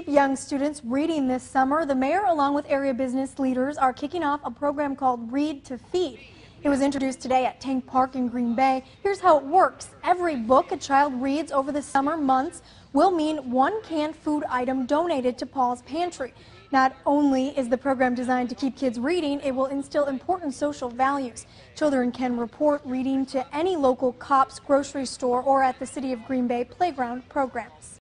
keep young students reading this summer, the mayor, along with area business leaders, are kicking off a program called Read to Feed. It was introduced today at Tank Park in Green Bay. Here's how it works. Every book a child reads over the summer months will mean one canned food item donated to Paul's Pantry. Not only is the program designed to keep kids reading, it will instill important social values. Children can report reading to any local COPS grocery store or at the City of Green Bay playground programs.